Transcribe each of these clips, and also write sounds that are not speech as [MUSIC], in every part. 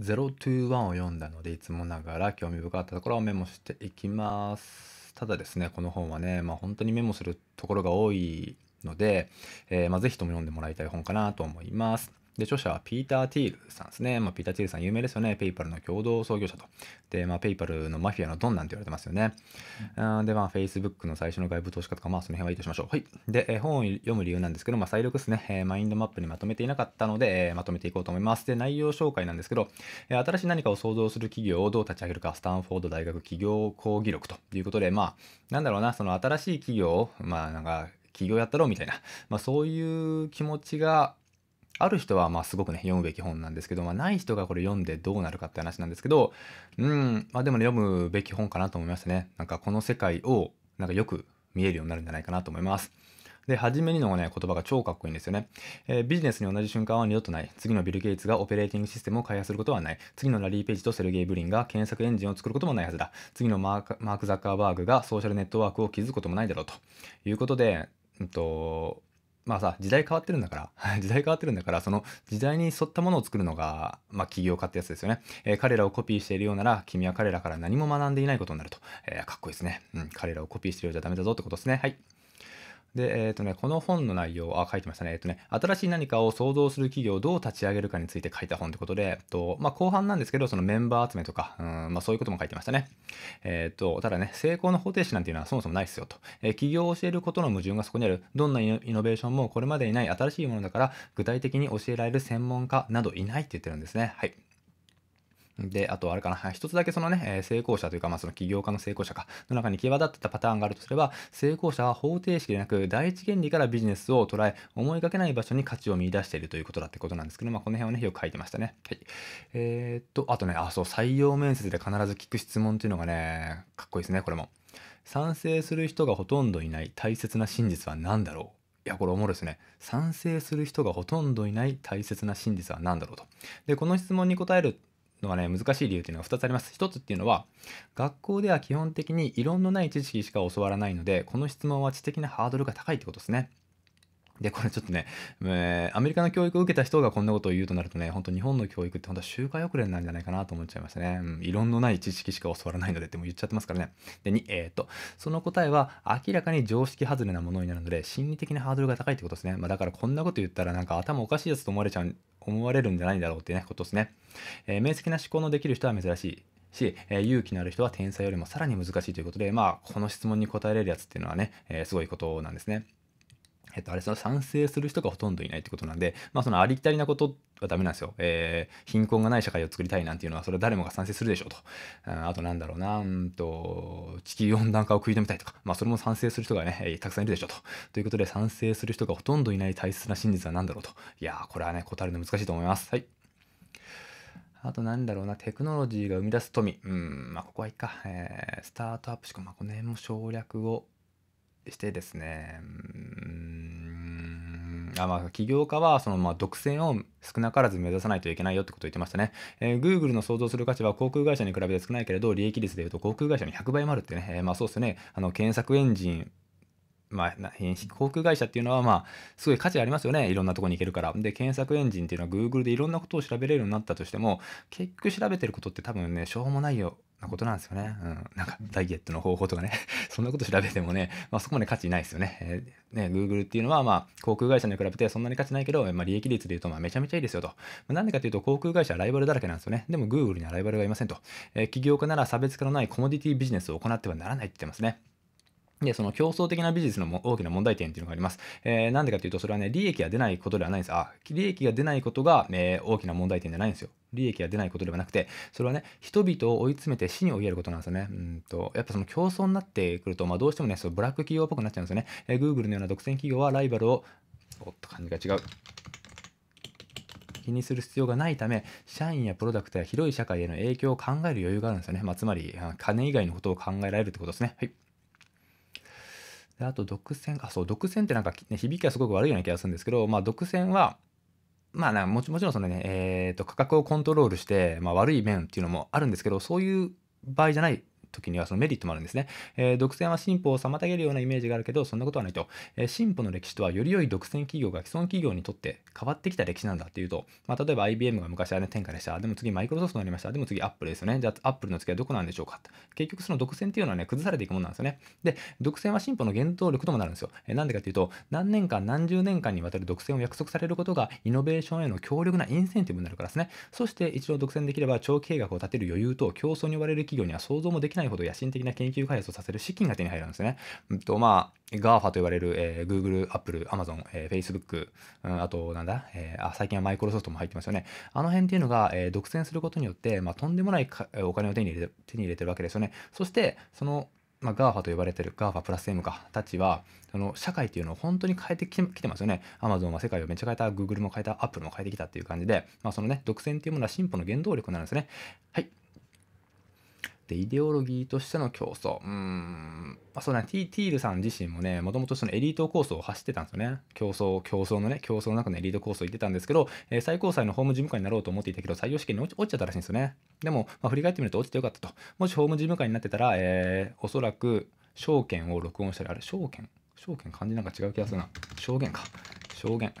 021を読んだのでいつもながら興味深かったところをメモしていきます。ただですね、この本はね、まあ、本当にメモするところが多いので、えー、まあ、ぜひとも読んでもらいたい本かなと思います。で、著者はピーター・ティールさんですね。まあ、ピーター・ティールさん有名ですよね。ペイパルの共同創業者と。で、まあ、ペイパルのマフィアのドンなんて言われてますよね。うん、で、まあ、Facebook の最初の外部投資家とか、まあ、その辺はいいとしましょう。はい。で、え本を読む理由なんですけど、まあ、再録ですね、えー、マインドマップにまとめていなかったので、えー、まとめていこうと思います。で、内容紹介なんですけど、えー、新しい何かを創造する企業をどう立ち上げるか、スタンフォード大学企業講義録ということで、まあ、なんだろうな、その新しい企業を、まあ、なんか、企業やったろうみたいな、まあ、そういう気持ちがある人はまあすごくね、読むべき本なんですけど、まあ、ない人がこれ読んでどうなるかって話なんですけど、うん、まあでもね、読むべき本かなと思いましたね。なんかこの世界を、なんかよく見えるようになるんじゃないかなと思います。で、初めにのね、言葉が超かっこいいんですよね。えー、ビジネスに同じ瞬間は二度とない。次のビル・ゲイツがオペレーティングシステムを開発することはない。次のラリー・ページとセルゲイ・ブリンが検索エンジンを作ることもないはずだ。次のマーク・マークザッカーバーグがソーシャルネットワークを築くこともないだろうということで、うんと、まあさ、時代変わってるんだから、[LAUGHS] 時代変わってるんだから、その時代に沿ったものを作るのが、まあ起業家ってやつですよね。えー、彼らをコピーしているようなら、君は彼らから何も学んでいないことになると。えー、かっこいいですね。うん、彼らをコピーしてるようじゃダメだぞってことですね。はい。で、えっ、ー、とね、この本の内容、あ、書いてましたね。えっ、ー、とね、新しい何かを想像する企業をどう立ち上げるかについて書いた本ってことで、とまあ、後半なんですけど、そのメンバー集めとか、うんまあ、そういうことも書いてましたね。えっ、ー、と、ただね、成功の方程式なんていうのはそもそもないですよと。えー、業を教えることの矛盾がそこにある。どんなイノベーションもこれまでにない新しいものだから、具体的に教えられる専門家などいないって言ってるんですね。はい。で、あとあれかな、一つだけそのね、成功者というか、まあその起業家の成功者か、の中に際立ってたパターンがあるとすれば、成功者は方程式でなく、第一原理からビジネスを捉え、思いがけない場所に価値を見出しているということだってことなんですけど、まあこの辺をね、よく書いてましたね。はい。えー、っと、あとね、あ、そう、採用面接で必ず聞く質問っていうのがね、かっこいいですね、これも。賛成する人がほとんどいない大切な真実は何だろういや、これおもろいですね。賛成する人がほとんどいない大切な真実は何だろうと。で、この質問に答えるのがね、難しい理由っていうのは2つあります。1つっていうのは、学校では基本的に異論のない知識しか教わらないので、この質問は知的なハードルが高いってことですね。で、これちょっとね、えー、アメリカの教育を受けた人がこんなことを言うとなるとね、ほんと日本の教育って本当は周回遅れなんじゃないかなと思っちゃいましたね。うん、異論のない知識しか教わらないのでっても言っちゃってますからね。で、2、えー、っと、その答えは明らかに常識外れなものになるので、心理的なハードルが高いってことですね。まあ、だからこんなこと言ったらなんか頭おかしいやつと思われちゃう、思われるんじゃないだろうってね、ことですね。えー、明晰な思考のできる人は珍しい。し、えー、勇気のある人は天才よりもさらに難しいということで、まあ、この質問に答えれるやつっていうのはね、えー、すごいことなんですね。えっと、あれその賛成する人がほとんどいないってことなんで、まあ、そのありきたりなことはダメなんですよ。えー、貧困がない社会を作りたいなんていうのは、それは誰もが賛成するでしょうと。あと、なんだろうな、うんと、地球温暖化を食い止めたいとか、まあ、それも賛成する人がね、たくさんいるでしょうと。ということで、賛成する人がほとんどいない大切な真実は何だろうと。いやー、これはね、答えるの難しいと思います。はい。あとなんだろうな、テクノロジーが生み出す富。うん、まあ、ここはいいか。えー、スタートアップしか、まあ、この辺も省略をしてですね、うんあまあ、起業家はそのまあ独占を少なからず目指さないといけないよってことを言ってましたね。えー、Google の想像する価値は航空会社に比べて少ないけれど、利益率でいうと航空会社の100倍もあるってね、えー、まあそうですね、あの検索エンジンまあ、航空会社っていうのは、まあ、すごい価値ありますよね。いろんなとこに行けるから。で、検索エンジンっていうのは Google でいろんなことを調べれるようになったとしても、結局調べてることって多分ね、しょうもないよなことなんですよね。うん。なんか、ダイエットの方法とかね [LAUGHS] そんなこと調べてもね、まあそこまで価値ないですよね。えー、ね、Google っていうのは、まあ、航空会社に比べてそんなに価値ないけど、まあ、利益率で言うと、まあ、めちゃめちゃいいですよと。まあ、なんでかというと、航空会社はライバルだらけなんですよね。でも、Google にはライバルがいませんと。えー、起業家なら差別化のないコモディティビジネスを行ってはならないって言ってますね。で、その競争的なビジネスの大きな問題点っていうのがあります。えー、なんでかっていうと、それはね、利益が出ないことではないんです。あ、利益が出ないことが、えー、大きな問題点じゃないんですよ。利益が出ないことではなくて、それはね、人々を追い詰めて死に追いやることなんですよね。うんと、やっぱその競争になってくると、まあどうしてもね、そのブラック企業っぽくなっちゃうんですよね。えー、Google のような独占企業はライバルを、おっと、感じが違う。気にする必要がないため、社員やプロダクトや広い社会への影響を考える余裕があるんですよね。まあ、つまり、金以外のことを考えられるってことですね。はい。であと独占あそう独占ってなんか、ね、響きはすごく悪いような気がするんですけど、まあ、独占はまあなもちもちろんそのね、えーと、と価格をコントロールして、まあ、悪い面っていうのもあるんですけどそういう場合じゃない時にはそのメリットもあるんですね。えー、独占は進歩を妨げるようなイメージがあるけど、そんなことはないと。えー、進歩の歴史とは、より良い独占企業が既存企業にとって変わってきた歴史なんだっていうと、まあ、例えば IBM が昔はね、天下でした。でも次、マイクロソフトになりました。でも次、アップルですよね。じゃあ、アップルの次はどこなんでしょうか。結局、その独占っていうのはね、崩されていくものなんですよね。で、独占は進歩の原動力ともなるんですよ。えー、なんでかっていうと、何年間、何十年間にわたる独占を約束されることが、イノベーションへの強力なインセンティブになるからですね。そして、一度独占できれば、長期計画を立てる余裕と競争に追われる企業には想像もできないないほど野心的な研究開発をさせる資金が手に入るんですね。うんとまあ、GAFA と言われる、えー、Google、Apple、Amazon、えー、Facebook、うん、あとなんだ、えー、あ最近はマイクロソフトも入ってますよね。あの辺っていうのが、えー、独占することによって、まあ、とんでもないお金を手に入れて手に入れてるわけですよね。そしてそのま GAFA と呼ばれてる GAFA プラス M かたちはその社会っていうのを本当に変えてきてますよね。Amazon は世界をめっちゃ変えた、Google も変えた、Apple も変えてきたっていう感じで、まあ、そのね、独占っていうものは進歩の原動力なんですね。はい。で、イデオロギーとしての競争。うん。まあ、そうね、ティティールさん自身もね、もともとそのエリート構想を走ってたんですよね。競争、競争のね、競争の中のエリート構想を言ってたんですけど、えー、最高裁の法務事務官になろうと思っていたけど、採用試験に落ち落ちちゃったらしいんですよね。でも、まあ、振り返ってみると落ちてよかったと。もし法務事務官になってたら、えー、おそらく、証券を録音したり、あれ、証券証券漢字なんか違う気がするな。証言か。証言。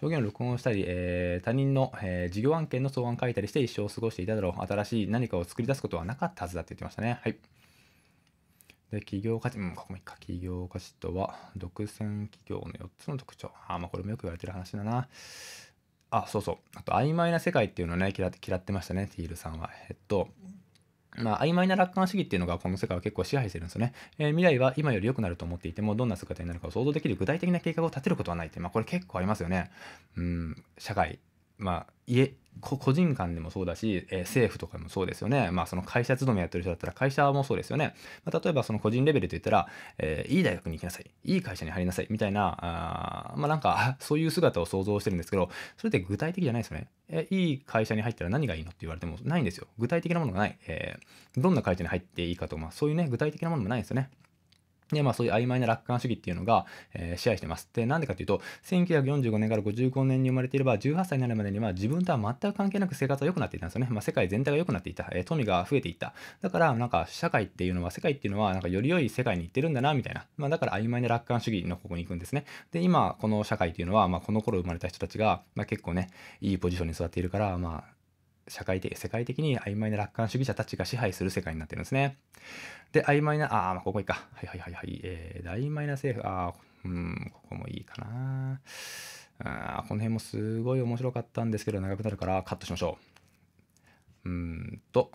証言を録音したり、えー、他人の、えー、事業案件の草案書いたりして一生を過ごしていただろう。新しい何かを作り出すことはなかったはずだって言ってましたね。はい。で、企業価値、うん、ここもいいか。企業価値とは、独占企業の4つの特徴。ああ、まあこれもよく言われてる話だな。あ、そうそう。あと、曖昧な世界っていうのをね、嫌って嫌ってましたね、ティールさんは。えっと、まあ、曖昧な楽観主義っていうのがこの世界は結構支配してるんですよね。えー、未来は今より良くなると思っていても、どんな姿になるかを想像できる具体的な計画を立てることはないって、まあ、これ結構ありますよね。うん、社会まあ家個人間でもそうだし、えー、政府とかもそうですよね。まあその会社勤めやってる人だったら会社もそうですよね。まあ、例えばその個人レベルといったら、えー、いい大学に行きなさい、いい会社に入りなさいみたいな、あまあなんか [LAUGHS] そういう姿を想像してるんですけど、それって具体的じゃないですよね。えー、いい会社に入ったら何がいいのって言われてもないんですよ。具体的なものがない。えどんな会社に入っていいかとまあ、そういうね、具体的なものもないんですよね。で、まあそういう曖昧な楽観主義っていうのが、えー、支配してます。で、なんでかっていうと、1945年から55年に生まれていれば、18歳になるまでには自分とは全く関係なく生活は良くなっていたんですよね。まあ世界全体が良くなっていた。えー、富が増えていった。だから、なんか社会っていうのは、世界っていうのは、なんかより良い世界に行ってるんだな、みたいな。まあだから曖昧な楽観主義のここに行くんですね。で、今、この社会っていうのは、まあこの頃生まれた人たちが、まあ結構ね、いいポジションに座っているから、まあ社会的、世界的に曖昧な楽観主義者たちが支配する世界になってるんですね。で、曖昧な、ああ、まあ、ここいいか。はいはいはいはい。えー、曖昧な政府、ああ、うん、ここもいいかな。あこの辺もすごい面白かったんですけど、長くなるからカットしましょう。うんと、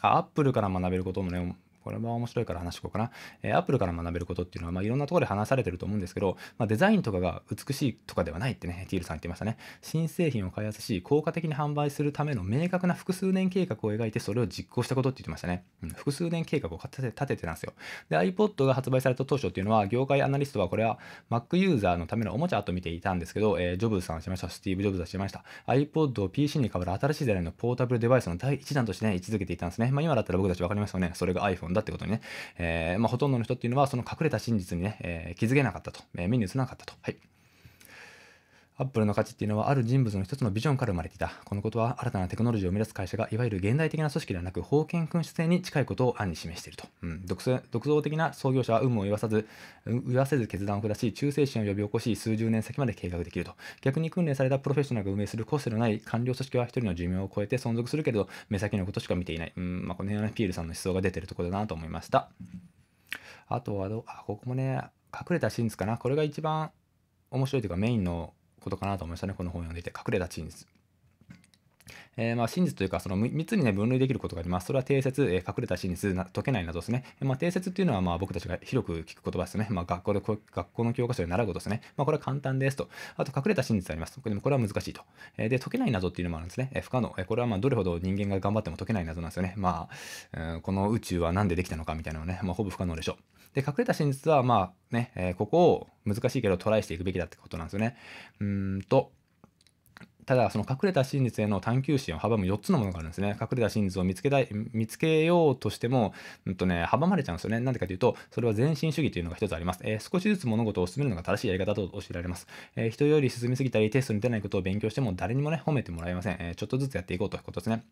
あ、アップルから学べることもね、これも面白いから話しようかな。えー、Apple から学べることっていうのは、まあ、いろんなところで話されてると思うんですけど、まあ、デザインとかが美しいとかではないってね、ティールさん言ってましたね。新製品を開発し、効果的に販売するための明確な複数年計画を描いて、それを実行したことって言ってましたね。うん、複数年計画を立ててたんですよ。で、iPod が発売された当初っていうのは、業界アナリストはこれは Mac ユーザーのためのおもちゃと見ていたんですけど、えー、ジョブズさんはしました、スティーブ・ジョブズはしました。iPod を PC に代わる新しい時代のポータブルデバイスの第1弾としてね、位置づけていたんですね。まあ、今だったら僕たち分かりますよね。それが iPhone だってことにね、えー、まあ、ほとんどの人っていうのはその隠れた真実にね、えー、気づけなかったと、え目に映らなかったと。はい。アップルの価値っていうのはある人物の一つのビジョンから生まれていた。このことは新たなテクノロジーを生み出す会社がいわゆる現代的な組織ではなく封建君主制に近いことを案に示していると。うん、独独創的な創業者は有無を言わさず、言わせず決断を下し、忠誠心を呼び起こし、数十年先まで計画できると。逆に訓練されたプロフェッショナルが運営する個性のない官僚組織は一人の寿命を超えて存続するけれど、目先のことしか見ていない。うん、まあ、この辺はピールさんの思想が出てるところだなと思いました。あとはどあ、ここもね、隠れた真実かな。これが一番面白いというかメインのことかなと思いましたね、この本を読んでいて。隠れた真実。えー、まあ真実というか、その3つにね、分類できることがあります。それは定説、えー、隠れた真実、解けない謎ですね。まあ、定説っていうのは、まあ、僕たちが広く聞く言葉ですね。まあ、学校で、学校の教科書で習うことですね。まあ、これは簡単ですと。あと、隠れた真実あります。これもこれは難しいと。えー、で、解けない謎っていうのもあるんですね。えー、不可能。えー、これは、まあ、どれほど人間が頑張っても解けない謎なんですよね。まあ、うん、この宇宙は何でできたのかみたいなのはね、まあ、ほぼ不可能でしょう。で、隠れた真実は、まあ、ね、えー、ここを難しいけどトライしていくべきだってことなんですよね。うんと、ただその隠れた真実への探求心を阻む4つのものがあるんですね隠れた真実を見つけたい見つけようとしても、うんとね、阻まれちゃうんですよねなんでかというとそれは前進主義というのが1つあります、えー、少しずつ物事を進めるのが正しいやり方と教えられます、えー、人より進みすぎたりテストに出ないことを勉強しても誰にもね褒めてもらえません、えちょっとずつやっていこうということですね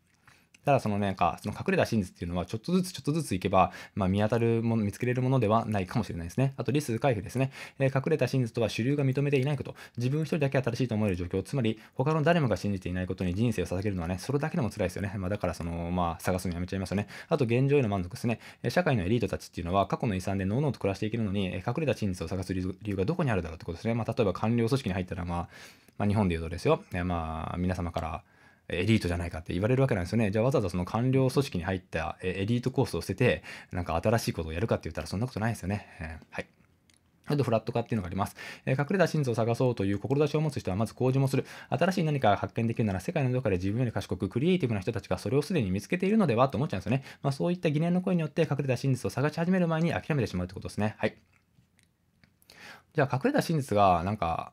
ただそのなんか、その隠れた真実っていうのは、ちょっとずつちょっとずついけば、まあ、見当たるもの、見つけれるものではないかもしれないですね。あと、リス回避ですね。えー、隠れた真実とは主流が認めていないこと。自分一人だけ新しいと思える状況。つまり、他の誰もが信じていないことに人生を捧げるのはね、それだけでも辛いですよね。まあ、だから、その、まあ、探すのやめちゃいますよね。あと、現状への満足ですね。社会のエリートたちっていうのは、過去の遺産でのうのうと暮らしていけるのに、隠れた真実を探す理由がどこにあるだろうってことですね。まあ、例えば、官僚組織に入ったら、まあ、まあ、日本で言うとですよ。まあ、皆様から、エリートじゃないかって言われるわけなんですよね。じゃあわざわざその官僚組織に入ったエリートコースを捨てて、なんか新しいことをやるかって言ったらそんなことないですよね。えー、はい。あと、フラット化っていうのがあります。えー、隠れた真相を探そうという志を持つ人は、まず工事もする。新しい何かが発見できるなら、世界のどこかで自分より賢く、クリエイティブな人たちがそれをすでに見つけているのではと思っちゃうんですよね。まあ、そういった疑念の声によって、隠れた真実を探し始める前に諦めてしまうってことですね。はい。じゃあ、隠れた真実が、なんか、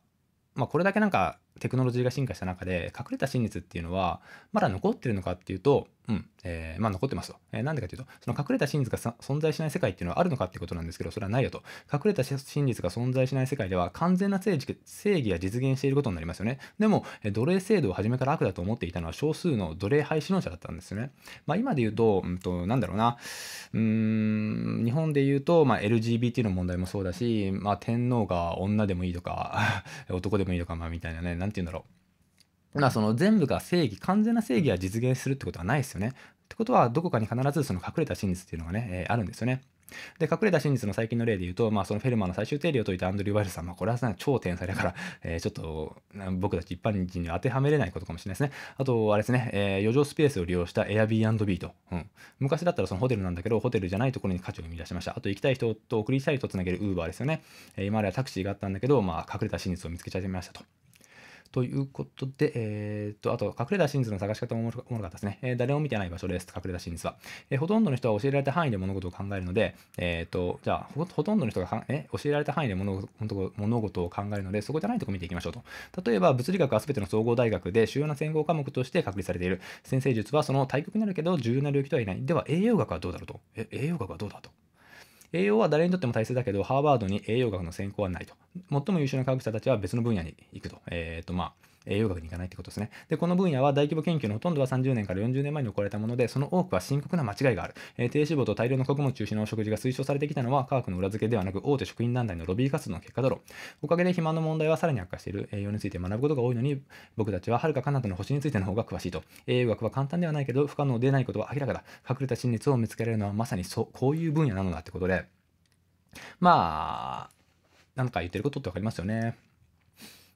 まあ、これだけなんか、テクノロジーが進化した中で隠れた真実っていうのはまだ残ってるのかっていうとうん。えー、まあ残ってますと。えー、なんでかというと、その隠れた真実が存在しない世界っていうのはあるのかっていうことなんですけど、それはないよと。隠れた真実が存在しない世界では完全な正義正義が実現していることになりますよね。でも、えー、奴隷制度を初めから悪だと思っていたのは少数の奴隷廃止論者だったんですよね。まあ今で言うと、うんと、なんだろうな。うーん、日本で言うと、まあ LGBT の問題もそうだし、まあ天皇が女でもいいとか、[LAUGHS] 男でもいいとか、まあみたいなね、なんて言うんだろう。まあその全部が正義完全な正義は実現するってことはないですよね。ってことはどこかに必ずその隠れた真実っていうのがね、えー、あるんですよね。で隠れた真実の最近の例で言うと、まあ、そのフェルマーの最終定理を解いたアンドリュー・ワイルさん、まあ、これは超天才だから、えー、ちょっと僕たち一般人に当てはめれないことかもしれないですね。あと、あれですね、えー、余剰スペースを利用した Airbnb と、うん、昔だったらそのホテルなんだけど、ホテルじゃないところに価値を生み出しました。あと、行きたい人と送りたい人をつなげる Uber ですよね。えー、今まではタクシーがあったんだけど、まあ、隠れた真実を見つけちゃいましたと。ということで、えー、っと、あと、隠れた真実の探し方もおもろかったですね。えー、誰も見てない場所です、隠れた真実は。えー、ほとんどの人は教えられた範囲で物事を考えるので、えっと、じゃあほ、ほとんどの人がかえ教えられた範囲で物物事を考えるので、そこじゃないとこ見ていきましょうと。例えば、物理学は全ての総合大学で主要な専攻科目として確立されている。先生術はその対極になるけど、重要な領域とはいない。では、栄養学はどうだろうと。え、栄養学はどうだと。栄養は誰にとっても大切だけど、ハーバードに栄養学の専攻はないと。最も優秀な科学者たちは別の分野に行くと。えっ、ー、と、まあ、栄養学に行かないってことですね。で、この分野は大規模研究のほとんどは30年から40年前に行われたもので、その多くは深刻な間違いがある。えー、低脂肪と大量の穀物中心の食事が推奨されてきたのは、科学の裏付けではなく、大手食品団体のロビー活動の結果だろう。おかげで肥満の問題はさらに悪化している。栄養について学ぶことが多いのに、僕たちははるか彼方の星についての方が詳しいと。栄養学は簡単ではないけど、不可能でないことは明らかだ。隠れた真実を見つけられるのは、まさにそう、こういう分野なのだってことで、まあ、なんか言ってることって分かりますよね。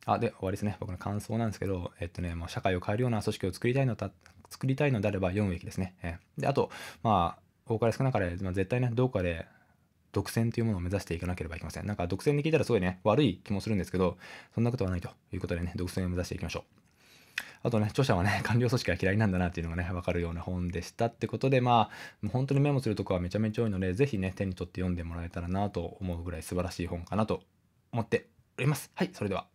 あ、で、終わりですね。僕の感想なんですけど、えっとね、もう社会を変えるような組織を作りたいのだ、作りたいのであれば読むべきですね。えー、で、あと、まあ、多かれ少なかれ、まあ、絶対ね、どうかで独占というものを目指していかなければいけません。なんか独占で聞いたらすごいね、悪い気もするんですけど、そんなことはないということでね、独占を目指していきましょう。あとね、著者はね、[LAUGHS] 官僚組織が嫌いなんだなっていうのがね、わかるような本でしたってことで、まあ、本当にメモするとこはめちゃめちゃ多いので、ぜひね、手に取って読んでもらえたらなと思うぐらい素晴らしい本かなと思っております。はい、それでは。